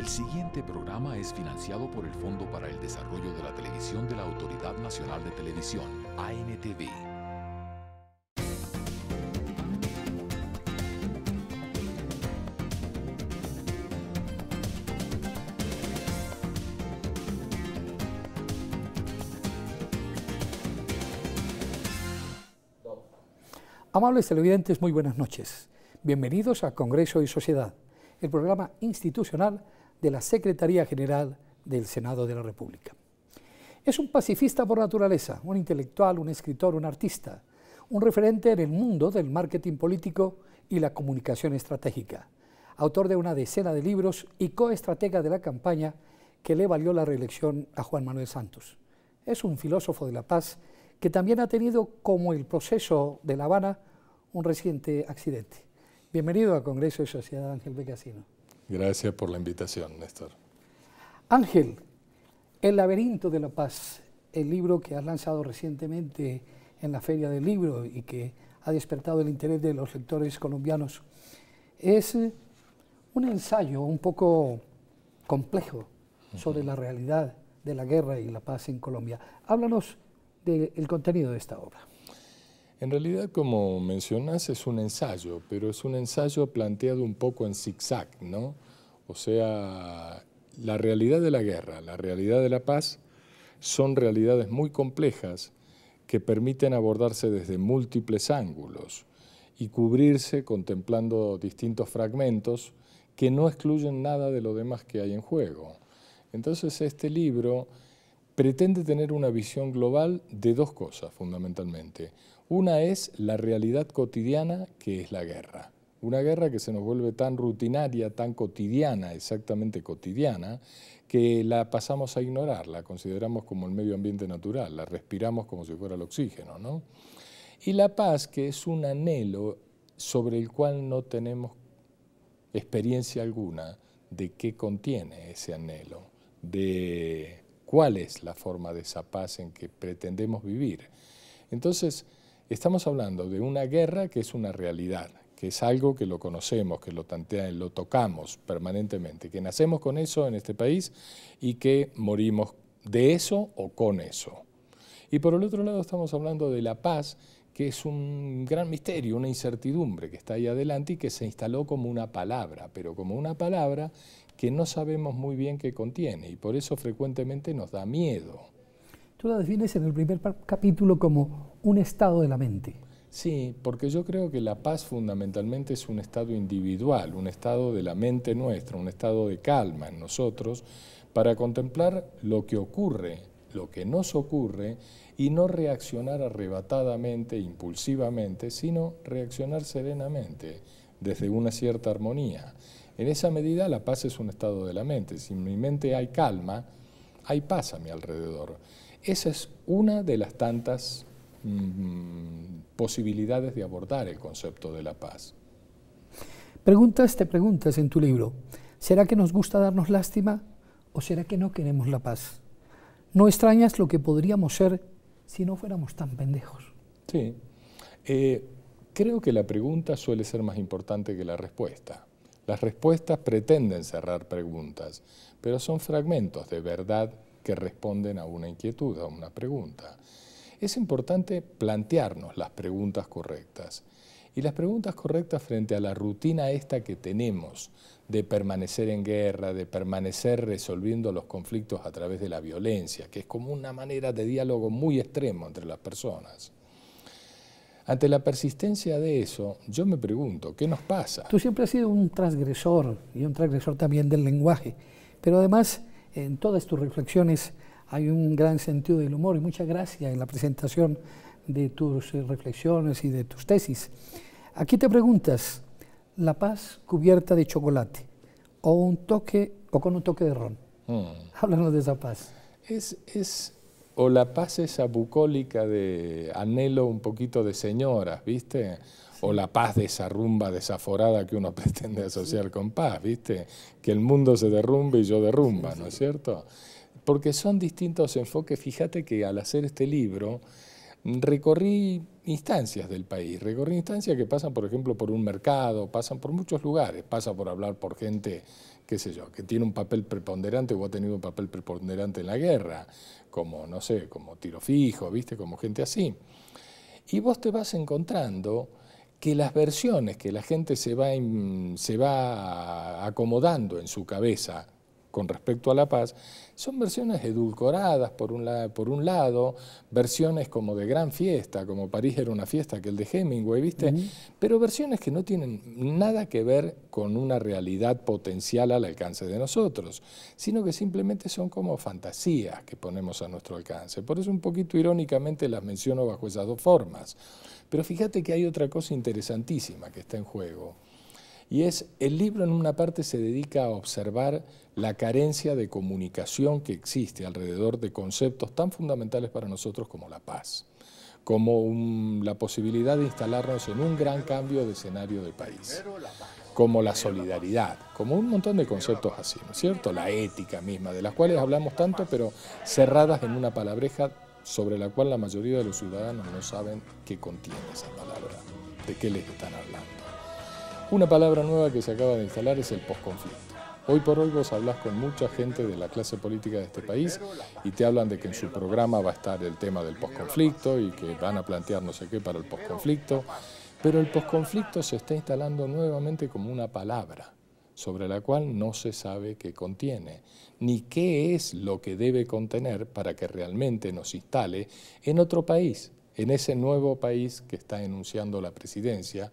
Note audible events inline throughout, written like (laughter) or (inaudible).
El siguiente programa es financiado por el Fondo para el Desarrollo de la Televisión de la Autoridad Nacional de Televisión, ANTV. Amables televidentes, muy buenas noches. Bienvenidos a Congreso y Sociedad, el programa institucional de la Secretaría General del Senado de la República. Es un pacifista por naturaleza, un intelectual, un escritor, un artista, un referente en el mundo del marketing político y la comunicación estratégica, autor de una decena de libros y coestratega de la campaña que le valió la reelección a Juan Manuel Santos. Es un filósofo de la paz que también ha tenido como el proceso de La Habana un reciente accidente. Bienvenido a Congreso de Sociedad Ángel Becasino. Gracias por la invitación, Néstor. Ángel, El laberinto de la paz, el libro que has lanzado recientemente en la Feria del Libro y que ha despertado el interés de los lectores colombianos, es eh, un ensayo un poco complejo sobre la realidad de la guerra y la paz en Colombia. Háblanos del contenido de esta obra. En realidad, como mencionás, es un ensayo, pero es un ensayo planteado un poco en zigzag, ¿no? O sea, la realidad de la guerra, la realidad de la paz, son realidades muy complejas que permiten abordarse desde múltiples ángulos y cubrirse contemplando distintos fragmentos que no excluyen nada de lo demás que hay en juego. Entonces, este libro pretende tener una visión global de dos cosas fundamentalmente. Una es la realidad cotidiana que es la guerra. Una guerra que se nos vuelve tan rutinaria, tan cotidiana, exactamente cotidiana, que la pasamos a ignorar, la consideramos como el medio ambiente natural, la respiramos como si fuera el oxígeno. ¿no? Y la paz, que es un anhelo sobre el cual no tenemos experiencia alguna de qué contiene ese anhelo, de cuál es la forma de esa paz en que pretendemos vivir. Entonces, Estamos hablando de una guerra que es una realidad, que es algo que lo conocemos, que lo tantean, lo tocamos permanentemente, que nacemos con eso en este país y que morimos de eso o con eso. Y por el otro lado estamos hablando de la paz, que es un gran misterio, una incertidumbre que está ahí adelante y que se instaló como una palabra, pero como una palabra que no sabemos muy bien qué contiene y por eso frecuentemente nos da miedo. Tú la defines en el primer capítulo como un estado de la mente. Sí, porque yo creo que la paz fundamentalmente es un estado individual, un estado de la mente nuestra, un estado de calma en nosotros, para contemplar lo que ocurre, lo que nos ocurre, y no reaccionar arrebatadamente, impulsivamente, sino reaccionar serenamente, desde una cierta armonía. En esa medida la paz es un estado de la mente. Si en mi mente hay calma, hay paz a mi alrededor. Esa es una de las tantas mm, posibilidades de abordar el concepto de la paz. Preguntas te preguntas en tu libro. ¿Será que nos gusta darnos lástima o será que no queremos la paz? No extrañas lo que podríamos ser si no fuéramos tan pendejos. Sí. Eh, creo que la pregunta suele ser más importante que la respuesta. Las respuestas pretenden cerrar preguntas, pero son fragmentos de verdad que responden a una inquietud, a una pregunta. Es importante plantearnos las preguntas correctas. Y las preguntas correctas frente a la rutina esta que tenemos de permanecer en guerra, de permanecer resolviendo los conflictos a través de la violencia, que es como una manera de diálogo muy extremo entre las personas. Ante la persistencia de eso, yo me pregunto, ¿qué nos pasa? Tú siempre has sido un transgresor y un transgresor también del lenguaje, pero además en todas tus reflexiones hay un gran sentido del humor y mucha gracia en la presentación de tus eh, reflexiones y de tus tesis. Aquí te preguntas, la paz cubierta de chocolate o, un toque, o con un toque de ron. Mm. Háblanos de esa paz. Es, es, o la paz esa bucólica de anhelo un poquito de señoras, ¿viste? o la paz de esa rumba desaforada que uno (laughs) pretende asociar con paz, ¿viste? Que el mundo se derrumbe y yo derrumba, ¿no es cierto? Porque son distintos enfoques. Fíjate que al hacer este libro mm, recorrí instancias del país, recorrí instancias que pasan, por ejemplo, por un mercado, pasan por muchos lugares, pasa por hablar por gente, qué sé yo, que tiene un papel preponderante o ha tenido un papel preponderante en la guerra, como, no sé, como tiro fijo, ¿viste? Como gente así. Y vos te vas encontrando que las versiones que la gente se va, se va acomodando en su cabeza con respecto a la paz, son versiones edulcoradas por un, por un lado, versiones como de gran fiesta, como París era una fiesta que el de Hemingway, ¿viste? Pero versiones que no tienen nada que ver con una realidad potencial al alcance de nosotros, sino que simplemente son como fantasías que ponemos a nuestro alcance. Por eso un poquito irónicamente las menciono bajo esas dos formas. Pero fíjate que hay otra cosa interesantísima que está en juego y es el libro en una parte se dedica a observar la carencia de comunicación que existe alrededor de conceptos tan fundamentales para nosotros como la paz, como la posibilidad de instalarnos en un gran cambio de escenario del país, como la solidaridad, como un montón de conceptos así, ¿no es cierto? La ética misma, de las cuales hablamos tanto, pero cerradas en una palabreja sobre la cual la mayoría de los ciudadanos no saben qué contiene esa palabra, de qué les están hablando. Una palabra nueva que se acaba de instalar es el posconflicto. Hoy por hoy vos hablas con mucha gente de la clase política de este país y te hablan de que en su programa va a estar el tema del posconflicto y que van a plantear no sé qué para el posconflicto, pero el posconflicto se está instalando nuevamente como una palabra sobre la cual no se sabe qué contiene, ni qué es lo que debe contener para que realmente nos instale en otro país, en ese nuevo país que está enunciando la presidencia,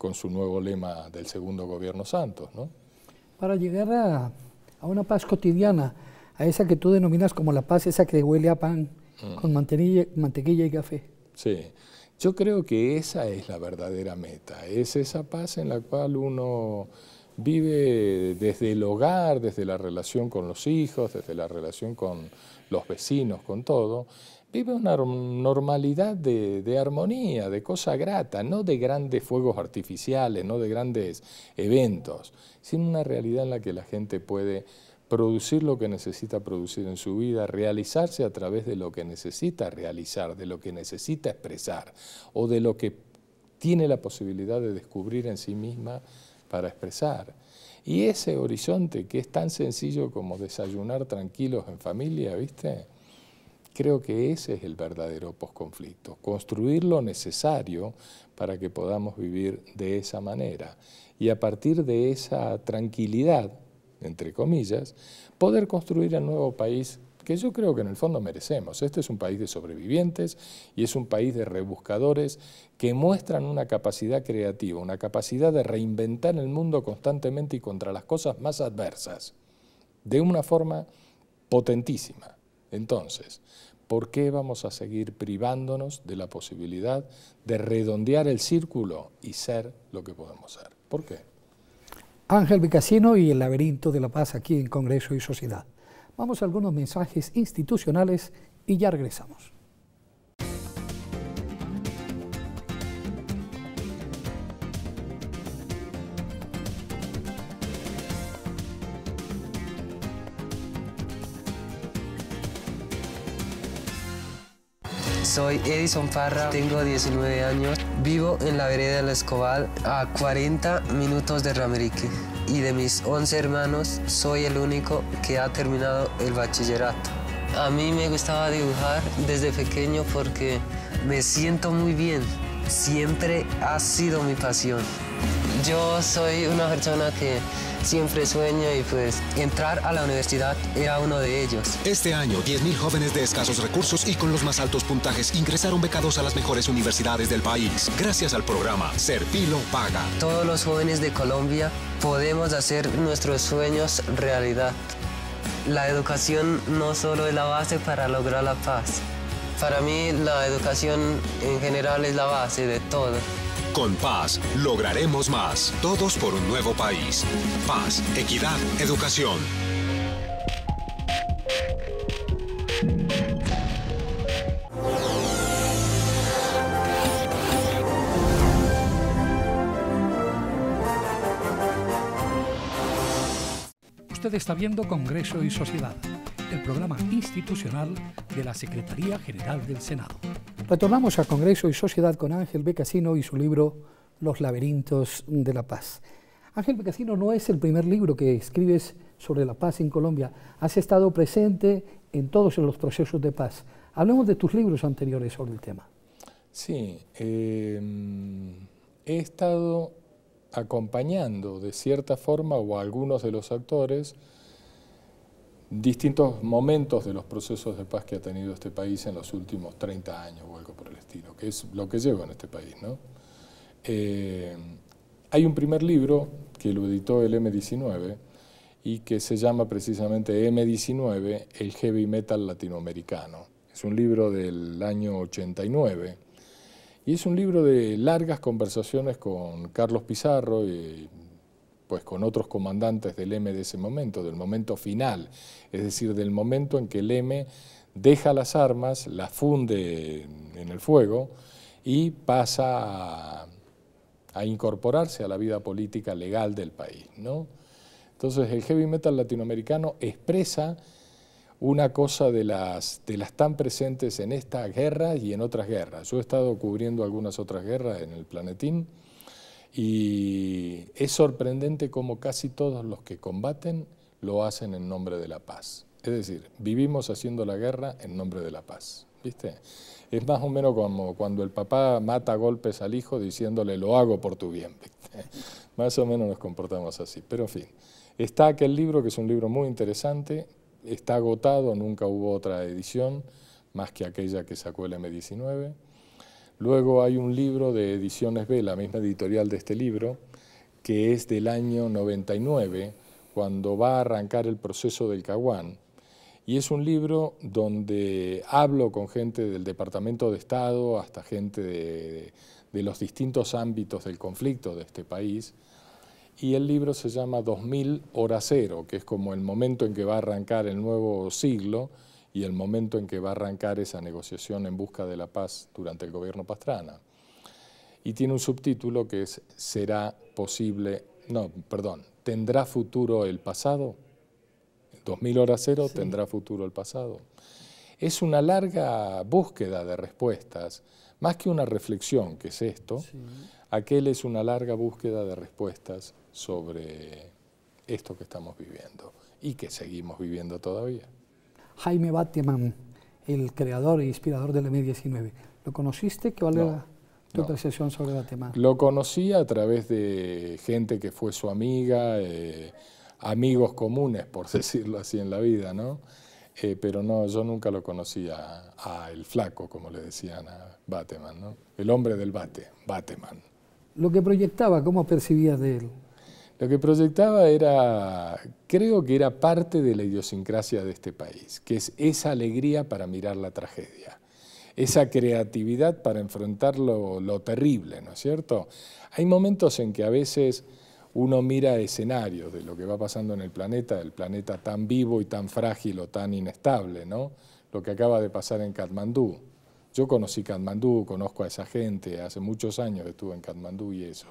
con su nuevo lema del segundo gobierno Santos. ¿no? Para llegar a, una paz cotidiana, a esa que tú denominas como la paz, esa que huele a pan mm. con mantequilla y café. Sí, yo creo que esa es la verdadera meta, es esa paz en la cual uno vive desde el hogar, desde la relación con los hijos, desde la relación con los vecinos, con todo, vive una normalidad de, armonía, de cosa grata, no de grandes fuegos artificiales, no de grandes eventos, sino una realidad en la que la gente puede producir lo que necesita producir en su vida, realizarse a través de lo que necesita realizar, de lo que necesita expresar o de lo que tiene la posibilidad de descubrir en sí misma para expresar. Y ese horizonte que es tan sencillo como desayunar tranquilos en familia, ¿viste? creo que ese es el verdadero posconflicto, construir lo necesario para que podamos vivir de esa manera y a partir de esa tranquilidad, entre comillas, poder construir el nuevo país que yo creo que en el fondo merecemos. Este es un país de sobrevivientes y es un país de rebuscadores que muestran una capacidad creativa, una capacidad de reinventar el mundo constantemente y contra las cosas más adversas, de una forma potentísima. Entonces, ¿Por qué vamos a seguir privándonos de la posibilidad de redondear el círculo y ser lo que podemos ser? ¿Por qué? Ángel Vicasino y el laberinto de la paz aquí en Congreso y Sociedad. Vamos a algunos mensajes institucionales y ya regresamos. Soy Edison Farra, tengo 19 años. Vivo en la vereda del Escobal, a 40 minutos de Ramerique. Y de mis 11 hermanos, soy el único que ha terminado el bachillerato. A mí me gustaba dibujar desde pequeño porque me siento muy bien. Siempre ha sido mi pasión. Yo soy una persona que siempre sueña y pues entrar a la universidad era uno de ellos. Este año, 10.000 jóvenes de escasos recursos y con los más altos puntajes ingresaron becados a las mejores universidades del país, gracias al programa Serpilo Paga. Todos los jóvenes de Colombia podemos hacer nuestros sueños realidad. La educación no solo es la base para lograr la paz. Para mí la educación en general es la base de todo. Con paz lograremos más, todos por un nuevo país. Paz, equidad, educación. Usted está viendo Congreso y Sociedad, el programa institucional de la Secretaría General del Senado. Retornamos a Congreso y Sociedad con Ángel Becasino y su libro Los laberintos de la paz. Ángel Becasino no es el primer libro que escribes sobre la paz en Colombia. Has estado presente en todos los procesos de paz. Hablemos de tus libros anteriores sobre el tema. Sí, eh, he estado acompañando de cierta forma o algunos de los actores distintos momentos de los procesos de paz que ha tenido este país en los últimos 30 años o algo por el estilo, que es lo que llevo en este país. Eh, hay un primer libro que lo editó el M19 y que se llama precisamente M19, el heavy metal latinoamericano. Es un libro del año 89 y es un libro de largas conversaciones con Carlos Pizarro y pues con otros comandantes del M de ese momento, del momento final, es decir, del momento en que el M deja las armas, las funde en el fuego y pasa a, incorporarse a la vida política legal del país. Entonces el heavy metal latinoamericano expresa una cosa de las, de las tan presentes en esta guerra y en otras guerras. Yo he estado cubriendo algunas otras guerras en el planetín y es sorprendente como casi todos los que combaten lo hacen en nombre de la paz. Es decir, vivimos haciendo la guerra en nombre de la paz. ¿Viste? Es más o menos como cuando el papá mata golpes al hijo diciéndole lo hago por tu bien. (laughs) Más o menos nos comportamos así. Pero en fin, está aquel libro que es un libro muy interesante, está agotado, nunca hubo otra edición más que aquella que sacó el M19. Luego hay un libro de Ediciones B, la misma editorial de este libro, que es del año 99, cuando va a arrancar el proceso del Caguán. Y es un libro donde hablo con gente del Departamento de Estado, hasta gente de, los distintos ámbitos del conflicto de este país. Y el libro se llama 2000 Hora Cero, que es como el momento en que va a arrancar el nuevo siglo, y el momento en que va a arrancar esa negociación en busca de la paz durante el gobierno Pastrana. Y tiene un subtítulo que es Será posible, no, perdón, ¿tendrá futuro el pasado? 2000 horas cero, ¿tendrá futuro el pasado? Es una larga búsqueda de respuestas, más que una reflexión, que es esto, aquel es una larga búsqueda de respuestas sobre esto que estamos viviendo y que seguimos viviendo todavía. Jaime Bateman, el creador e inspirador del M19. ¿Lo conociste? ¿Qué vale tu percepción sobre Bateman? Lo conocí a través de gente que fue su amiga, eh, amigos comunes, por (laughs) decirlo así, en la vida, ¿no? Eh, pero no, yo nunca lo conocía a, el flaco, como le decían a Bateman, ¿no? El hombre del bate, Bateman. Lo que proyectaba, ¿cómo percibías de él? Lo que proyectaba era, creo que era parte de la idiosincrasia de este país, que es esa alegría para mirar la tragedia, esa creatividad para enfrentar lo, terrible, ¿no es cierto? Hay momentos en que a veces uno mira escenarios de lo que va pasando en el planeta, el planeta tan vivo y tan frágil o tan inestable, ¿no? Lo que acaba de pasar en Katmandú. Yo conocí Katmandú, conozco a esa gente, hace muchos años estuve en Katmandú y eso.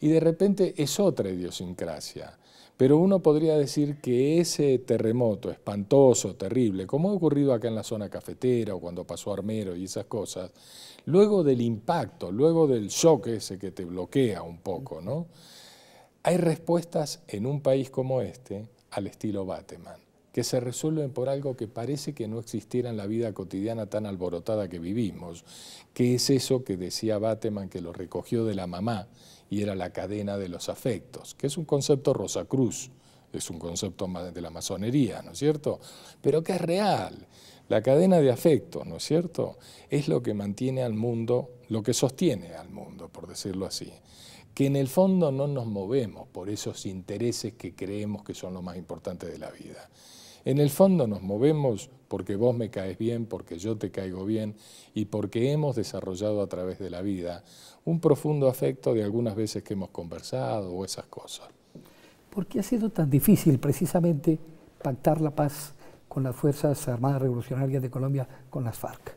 Y de repente es otra idiosincrasia. Pero uno podría decir que ese terremoto espantoso, terrible, como ha ocurrido acá en la zona cafetera o cuando pasó Armero y esas cosas, luego del impacto, luego del shock ese que te bloquea un poco, ¿no? Hay respuestas en un país como este al estilo Batman, que se resuelven por algo que parece que no existiera en la vida cotidiana tan alborotada que vivimos, que es eso que decía Batman que lo recogió de la mamá y era la cadena de los afectos, que es un concepto Rosacruz, es un concepto de la masonería, ¿no es cierto? Pero que es real. La cadena de afectos, ¿no es cierto? Es lo que mantiene al mundo, lo que sostiene al mundo, por decirlo así. Que en el fondo no nos movemos por esos intereses que creemos que son lo más importante de la vida. En el fondo nos movemos porque vos me caes bien, porque yo te caigo bien y porque hemos desarrollado a través de la vida un profundo afecto de algunas veces que hemos conversado o esas cosas. ¿Por qué ha sido tan difícil precisamente pactar la paz con las Fuerzas Armadas Revolucionarias de Colombia, con las FARC?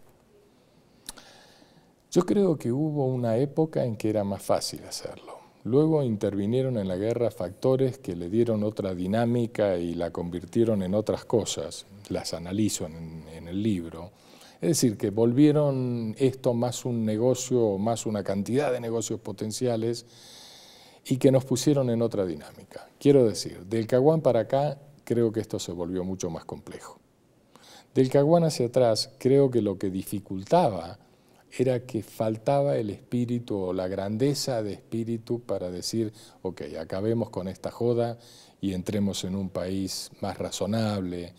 Yo creo que hubo una época en que era más fácil hacerlo. Luego intervinieron en la guerra factores que le dieron otra dinámica y la convirtieron en otras cosas, las analizo en, el libro. Es decir, que volvieron esto más un negocio, o más una cantidad de negocios potenciales y que nos pusieron en otra dinámica. Quiero decir, del Caguán para acá creo que esto se volvió mucho más complejo. Del Caguán hacia atrás creo que lo que dificultaba era que faltaba el espíritu o la grandeza de espíritu para decir, ok, acabemos con esta joda y entremos en un país más razonable,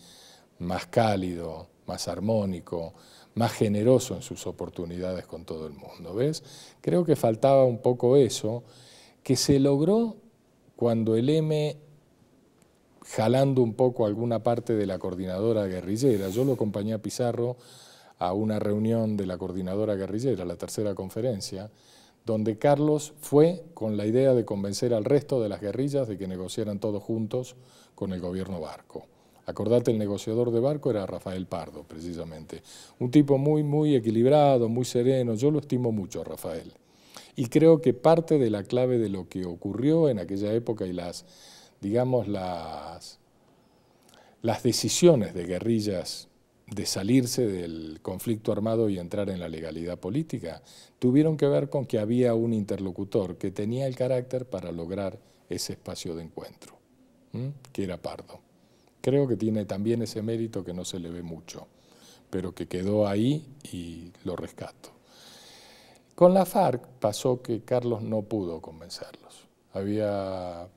más cálido, más armónico, más generoso en sus oportunidades con todo el mundo. ¿Ves? Creo que faltaba un poco eso, que se logró cuando el M jalando un poco alguna parte de la coordinadora guerrillera. Yo lo acompañé a Pizarro a una reunión de la coordinadora guerrillera, la tercera conferencia, donde Carlos fue con la idea de convencer al resto de las guerrillas de que negociaran todos juntos con el gobierno Barco. Acordate, el negociador de Barco era Rafael Pardo, precisamente. Un tipo muy, muy equilibrado, muy sereno. Yo lo estimo mucho, Rafael. Y creo que parte de la clave de lo que ocurrió en aquella época y las, digamos, las, las decisiones de guerrillas de salirse del conflicto armado y entrar en la legalidad política, tuvieron que ver con que había un interlocutor que tenía el carácter para lograr ese espacio de encuentro, que era Pardo. Creo que tiene también ese mérito que no se le ve mucho, pero que quedó ahí y lo rescato. Con la FARC pasó que Carlos no pudo convencerlos. Había,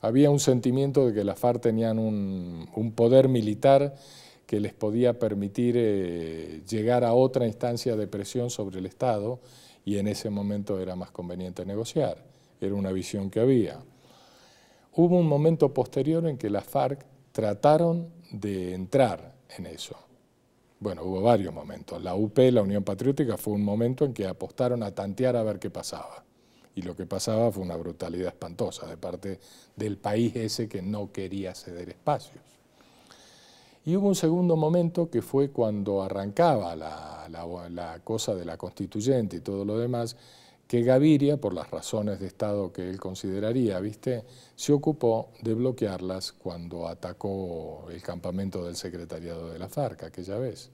había un sentimiento de que la FARC tenían un, un poder militar que les podía permitir eh, llegar a otra instancia de presión sobre el Estado y en ese momento era más conveniente negociar, era una visión que había. Hubo un momento posterior en que las FARC trataron de entrar en eso. Bueno, hubo varios momentos. La UP, la Unión Patriótica, fue un momento en que apostaron a tantear a ver qué pasaba. Y lo que pasaba fue una brutalidad espantosa de parte del país ese que no quería ceder espacios. Y hubo un segundo momento que fue cuando arrancaba la, cosa de la constituyente y todo lo demás, que Gaviria, por las razones de Estado que él consideraría, ¿viste? se ocupó de bloquearlas cuando atacó el campamento del secretariado de la FARC aquella vez,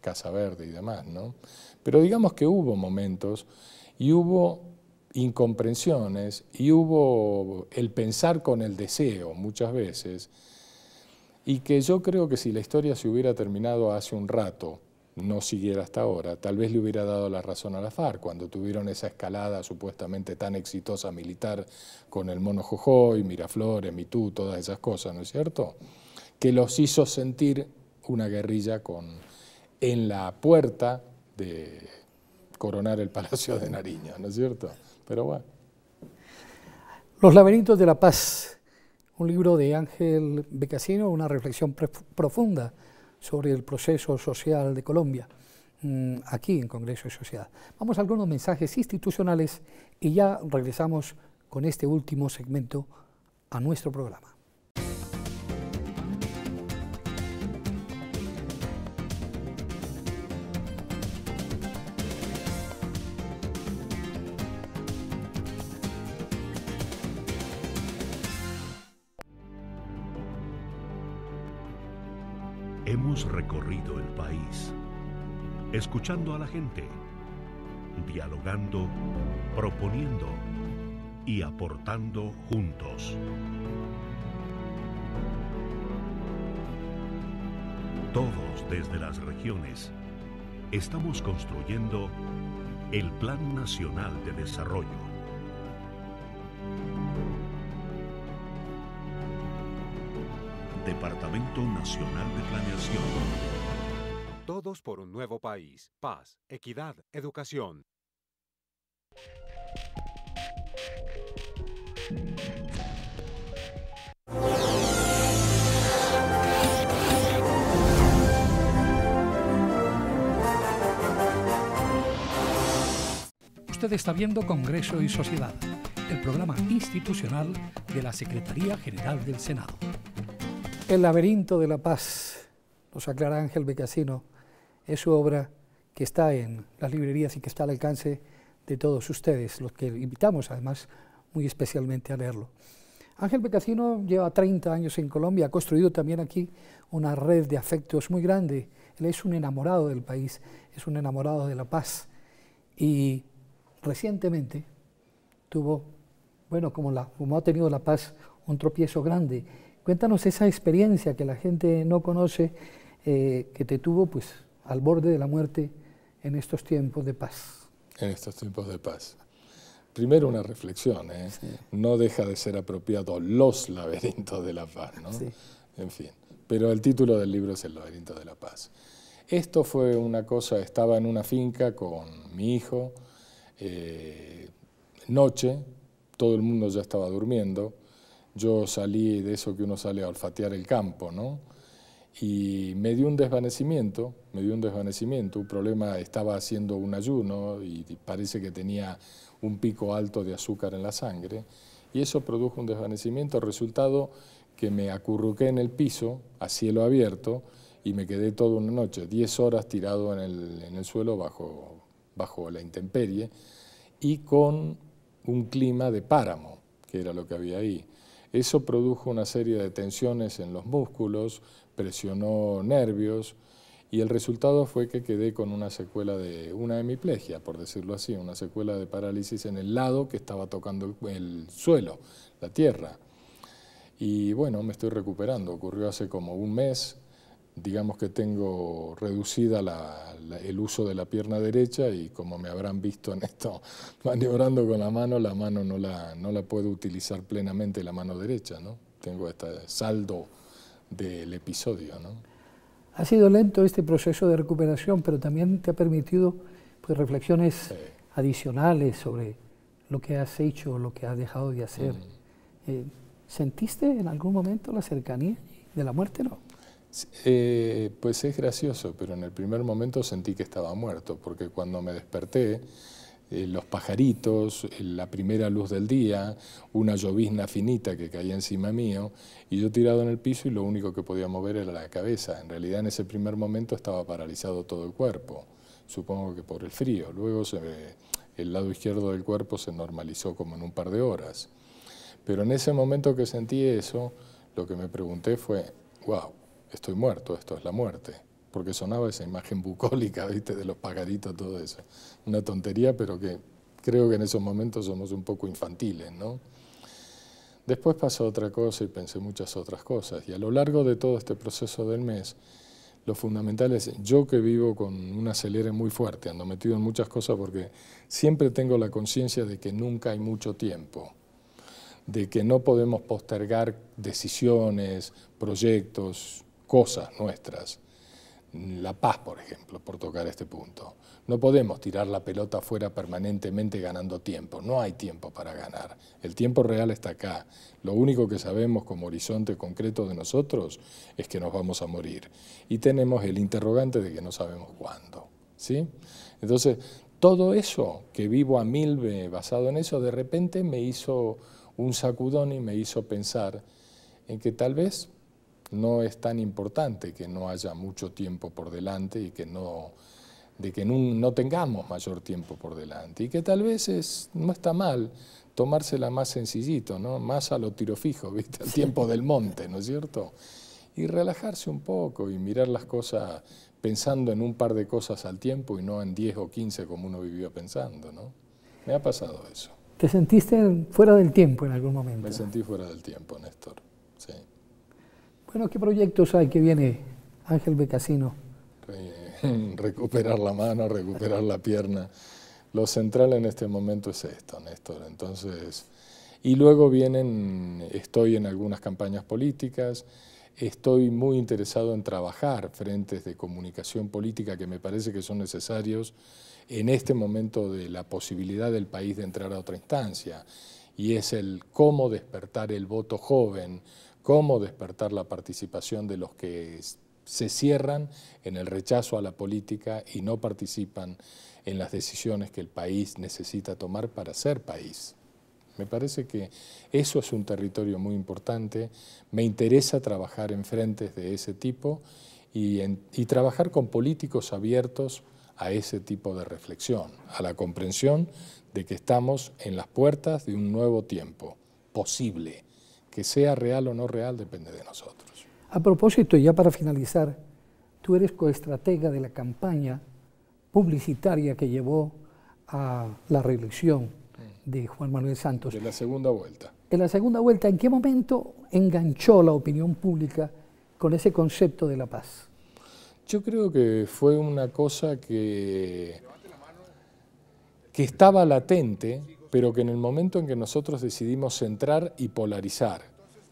Casa Verde y demás. ¿no? Pero digamos que hubo momentos y hubo incomprensiones y hubo el pensar con el deseo muchas veces, y que yo creo que si la historia se hubiera terminado hace un rato, no siguiera hasta ahora, tal vez le hubiera dado la razón a la FARC cuando tuvieron esa escalada supuestamente tan exitosa militar con el mono Jojoy, Miraflores, tú todas esas cosas, ¿no es cierto? Que los hizo sentir una guerrilla con, en la puerta de coronar el Palacio de Nariño, ¿no es cierto? Pero bueno. Los laberintos de la paz un libro de Ángel Becasino, una reflexión profunda sobre el proceso social de Colombia, mm, aquí en Congreso de Sociedad. Vamos a algunos mensajes institucionales y ya regresamos con este último segmento a nuestro programa. recorrido el país, escuchando a la gente, dialogando, proponiendo y aportando juntos. Todos desde las regiones estamos construyendo el Plan Nacional de Desarrollo. Departamento Nacional de Planeación. Todos por un nuevo país. Paz, equidad, educación. Usted está viendo Congreso y Sociedad, el programa institucional de la Secretaría General del Senado. El laberinto de la paz, nos aclara Ángel Becasino, es su obra que está en las librerías y que está al alcance de todos ustedes, los que invitamos además muy especialmente a leerlo. Ángel Becasino lleva 30 años en Colombia, ha construido también aquí una red de afectos muy grande. Él es un enamorado del país, es un enamorado de la paz y recientemente tuvo, bueno, como, la, como ha tenido la paz, un tropiezo grande Cuéntanos esa experiencia que la gente no conoce, eh, que te tuvo pues al borde de la muerte en estos tiempos de paz. En estos tiempos de paz. Primero una reflexión, ¿eh? no deja de ser apropiado los laberintos de la paz, ¿no? En fin, pero el título del libro es El laberinto de la paz. Esto fue una cosa, estaba en una finca con mi hijo, eh, noche, todo el mundo ya estaba durmiendo, yo salí de eso que uno sale a olfatear el campo, ¿no? Y me dio un desvanecimiento, me dio un desvanecimiento, un problema, estaba haciendo un ayuno y parece que tenía un pico alto de azúcar en la sangre, y eso produjo un desvanecimiento, resultado que me acurruqué en el piso, a cielo abierto, y me quedé toda una noche, 10 horas tirado en el, suelo bajo la intemperie, y con un clima de páramo, que era lo que había ahí. Eso produjo una serie de tensiones en los músculos, presionó nervios y el resultado fue que quedé con una secuela de una hemiplegia, por decirlo así, una secuela de parálisis en el lado que estaba tocando el, suelo, la tierra. Y bueno, me estoy recuperando. Ocurrió hace como un mes digamos que tengo reducida el uso de la pierna derecha y como me habrán visto en esto (laughs) maniobrando con la mano, la mano no la, no la puedo utilizar plenamente la mano derecha, ¿no? Tengo este saldo del episodio, ¿no? Ha sido lento este proceso de recuperación, pero también te ha permitido pues, reflexiones adicionales sobre lo que has hecho, lo que has dejado de hacer. Mm. Eh, ¿Sentiste en algún momento la cercanía de la muerte? No. Eh, pues es gracioso, pero en el primer momento sentí que estaba muerto, porque cuando me desperté, eh, los pajaritos, eh, la primera luz del día, una llovizna finita que caía encima mío, y yo tirado en el piso y lo único que podía mover era la cabeza. En realidad en ese primer momento estaba paralizado todo el cuerpo, supongo que por el frío. Luego el lado izquierdo del cuerpo se normalizó como en un par de horas. Pero en ese momento que sentí eso, lo que me pregunté fue, wow, estoy muerto, esto es la muerte, porque sonaba esa imagen bucólica, (laughs) ¿viste? De los pagaritos, todo eso. Una tontería, pero que creo que en esos momentos somos un poco infantiles, ¿no? Después pasó otra cosa y pensé muchas otras cosas. Y a lo largo de todo este proceso del mes, lo fundamental es, yo que vivo con un acelere muy fuerte, ando metido en muchas cosas porque siempre tengo la conciencia de que nunca hay mucho tiempo, de que no podemos postergar decisiones, proyectos, cosas nuestras, la paz, por ejemplo, por tocar este punto. No podemos tirar la pelota fuera permanentemente ganando tiempo, no hay tiempo para ganar. El tiempo real está acá. Lo único que sabemos como horizonte concreto de nosotros es que nos vamos a morir. Y tenemos el interrogante de que no sabemos cuándo. ¿sí? Entonces, todo eso que vivo a mil basado en eso, de repente me hizo un sacudón y me hizo pensar en que tal vez no es tan importante que no haya mucho tiempo por delante y que no de que no, tengamos mayor tiempo por delante y que tal vez es, no está mal tomársela más sencillito, ¿no? más a lo tiro fijo, (laughs) ¿viste? tiempo del monte, ¿no es cierto? Y relajarse un poco y mirar las cosas pensando en un par de cosas al tiempo y no en 10 o 15 como uno vivió pensando, ¿no? Me ha pasado eso. ¿Te sentiste fuera del tiempo en algún momento? Me sentí fuera del tiempo, Néstor. Bueno, ¿qué proyectos hay que viene Ángel Becasino? Eh, (laughs) recuperar la mano, recuperar la pierna. Lo central en este momento es esto, Néstor. Entonces, y luego vienen, estoy en algunas campañas políticas, estoy muy interesado en trabajar frentes de comunicación política que me parece que son necesarios en este momento de la posibilidad del país de entrar a otra instancia, y es el cómo despertar el voto joven cómo despertar la participación de los que se cierran en el rechazo a la política y no participan en las decisiones que el país necesita tomar para ser país. Me parece que eso es un territorio muy importante. Me interesa trabajar en frentes de ese tipo y, trabajar con políticos abiertos a ese tipo de reflexión, a la comprensión de que estamos en las puertas de un nuevo tiempo posible que sea real o no real depende de nosotros. A propósito, ya para finalizar, tú eres coestratega de la campaña publicitaria que llevó a la reelección de Juan Manuel Santos. De la segunda vuelta. En la segunda vuelta, ¿en qué momento enganchó la opinión pública con ese concepto de la paz? Yo creo que fue una cosa que estaba latente pero que en el momento en que nosotros decidimos centrar y polarizar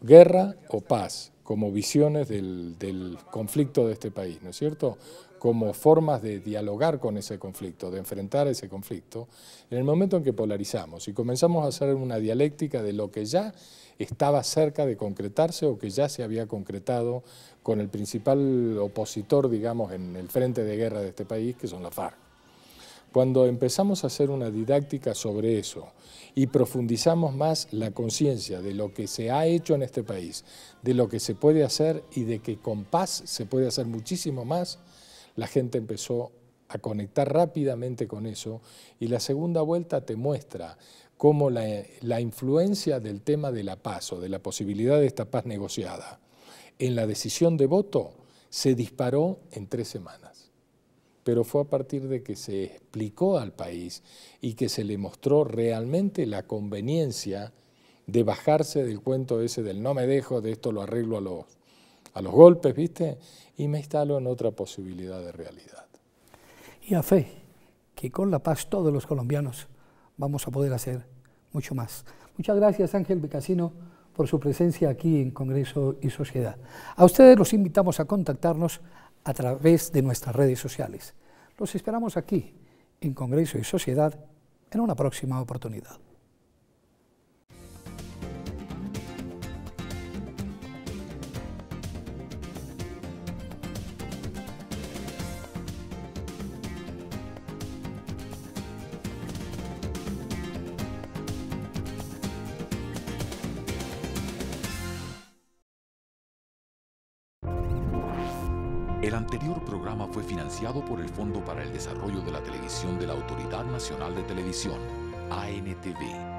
guerra o paz como visiones del, conflicto de este país, ¿no es cierto? Como formas de dialogar con ese conflicto, de enfrentar ese conflicto, en el momento en que polarizamos y comenzamos a hacer una dialéctica de lo que ya estaba cerca de concretarse o que ya se había concretado con el principal opositor, digamos, en el frente de guerra de este país, que son las FARC. Cuando empezamos a hacer una didáctica sobre eso y profundizamos más la conciencia de lo que se ha hecho en este país, de lo que se puede hacer y de que con paz se puede hacer muchísimo más, la gente empezó a conectar rápidamente con eso y la segunda vuelta te muestra cómo la, influencia del tema de la paz o de la posibilidad de esta paz negociada en la decisión de voto se disparó en tres semanas pero fue a partir de que se explicó al país y que se le mostró realmente la conveniencia de bajarse del cuento ese del no me dejo, de esto lo arreglo a los, a los golpes, ¿viste? Y me instalo en otra posibilidad de realidad. Y a fe que con la paz todos los colombianos vamos a poder hacer mucho más. Muchas gracias Ángel Becasino por su presencia aquí en Congreso y Sociedad. A ustedes los invitamos a contactarnos a través de nuestras redes sociales. Los esperamos aquí, en Congreso y Sociedad, en una próxima oportunidad. financiado por el Fondo para el Desarrollo de la Televisión de la Autoridad Nacional de Televisión, ANTV.